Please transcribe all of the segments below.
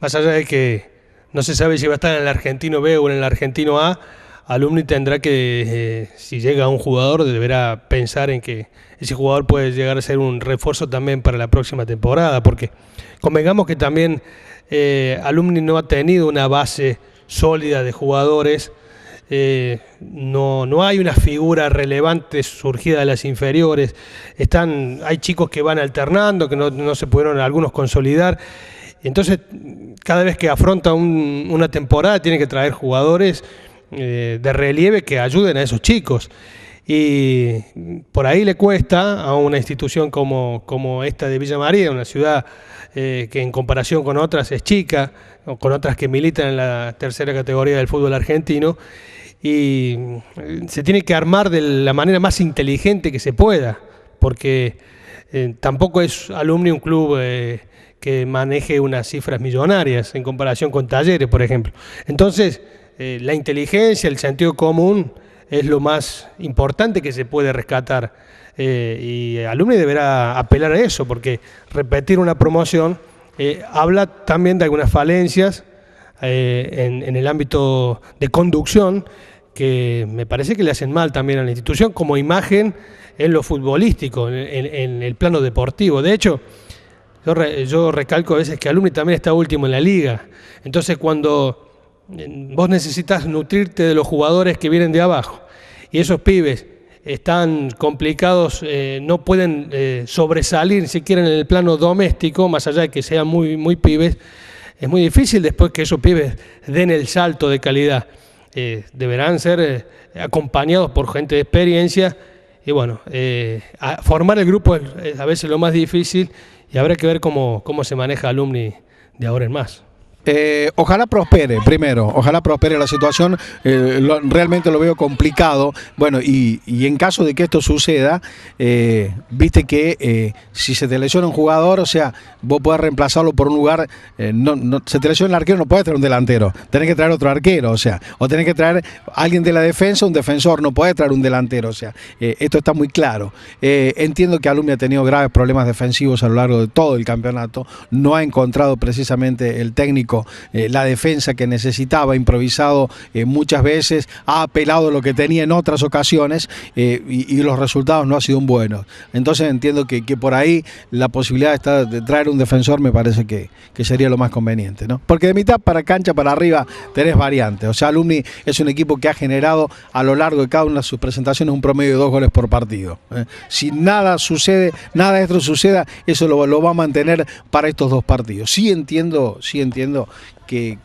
Más allá de que no se sabe si va a estar en el argentino B o en el argentino A, Alumni tendrá que, eh, si llega un jugador, deberá pensar en que ese jugador puede llegar a ser un refuerzo también para la próxima temporada, porque convengamos que también eh, Alumni no ha tenido una base sólida de jugadores, eh, no, hay una figura relevante surgida de las inferiores, Están, hay chicos que van alternando, que no, no se pudieron algunos consolidar, entonces, cada vez que afronta una temporada, tiene que traer jugadores eh, de relieve que ayuden a esos chicos. Y por ahí le cuesta a una institución como, esta de Villa María, una ciudad eh, que en comparación con otras es chica, con otras que militan en la tercera categoría del fútbol argentino, y eh, se tiene que armar de la manera más inteligente que se pueda, porque eh, tampoco es Alumni un club eh, que maneje unas cifras millonarias en comparación con talleres, por ejemplo. Entonces, eh, la inteligencia, el sentido común es lo más importante que se puede rescatar y Alumni deberá apelar a eso, porque repetir una promoción habla también de algunas falencias en el ámbito de conducción que me parece que le hacen mal también a la institución como imagen en lo futbolístico, en, el plano deportivo. De hecho, yo, recalco a veces que Alumni también está último en la liga. Entonces, cuando eh, vos necesitas nutrirte de los jugadores que vienen de abajo y esos pibes están complicados, eh, no pueden eh, sobresalir sobresalir siquiera en el plano doméstico, más allá de que sean muy, muy pibes, es muy difícil después que esos pibes den el salto de calidad. Eh, deberán ser eh, acompañados por gente de experiencia y bueno, eh, formar el grupo es a veces lo más difícil y habrá que ver cómo, cómo se maneja alumni de ahora en más. Eh, ojalá prospere, primero, ojalá prospere la situación, eh, realmente lo veo complicado, bueno, y, en caso de que esto suceda, eh, viste que si se te lesiona un jugador, o sea, vos podés reemplazarlo por un lugar, no, se te lesiona el arquero, no podés traer un delantero, tenés que traer otro arquero, o sea, o tenés que traer alguien de la defensa, un defensor, no podés traer un delantero, o sea, esto está muy claro. entiendo que Alumni ha tenido graves problemas defensivos a lo largo de todo el campeonato, no ha encontrado precisamente el técnico, eh, la defensa que necesitaba, improvisado eh, muchas veces, ha apelado lo que tenía en otras ocasiones eh, y, los resultados no han sido buenos. Entonces entiendo que, por ahí la posibilidad está de traer un defensor me parece que, sería lo más conveniente, ¿no? Porque de mitad para cancha para arriba tenés variantes. O sea, Alumni es un equipo que ha generado a lo largo de cada una de sus presentaciones un promedio de dos goles por partido. Si nada sucede, nada de esto suceda, eso lo, lo va a mantener para estos dos partidos. Sí entiendo, sí entiendo que,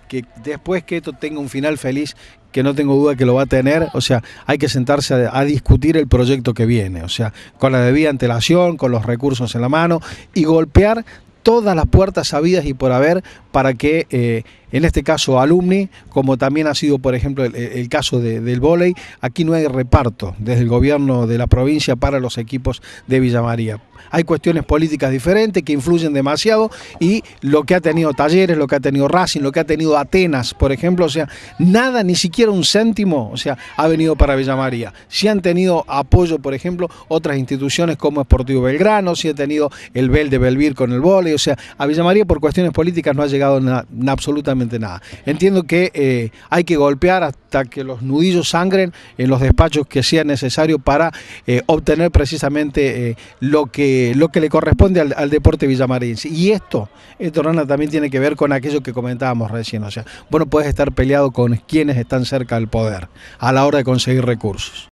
después que esto tenga un final feliz, que no tengo duda que lo va a tener, o sea, hay que sentarse a, discutir el proyecto que viene, o sea, con la debida antelación, con los recursos en la mano y golpear todas las puertas sabidas y por haber para que eh, en este caso alumni, como también ha sido, por ejemplo, el, caso del vóley. Aquí no hay reparto desde el gobierno de la provincia para los equipos de Villa María. Hay cuestiones políticas diferentes que influyen demasiado y lo que ha tenido Talleres, lo que ha tenido Racing, lo que ha tenido Atenas, por ejemplo, o sea, nada, ni siquiera un céntimo, o sea, ha venido para Villa María. Si han tenido apoyo, por ejemplo, otras instituciones como Sportivo Belgrano, si ha tenido el Bel de Belvir con el vóley, o sea, a Villa María por cuestiones políticas no ha llegado absolutamente nada. Entiendo que eh, hay que golpear hasta que los nudillos sangren en los despachos que sea necesario para eh, obtener precisamente eh, lo, que, lo que le corresponde al, deporte villamarín. Y esto, esto también tiene que ver con aquello que comentábamos recién. O sea, bueno, puedes estar peleado con quienes están cerca del poder a la hora de conseguir recursos.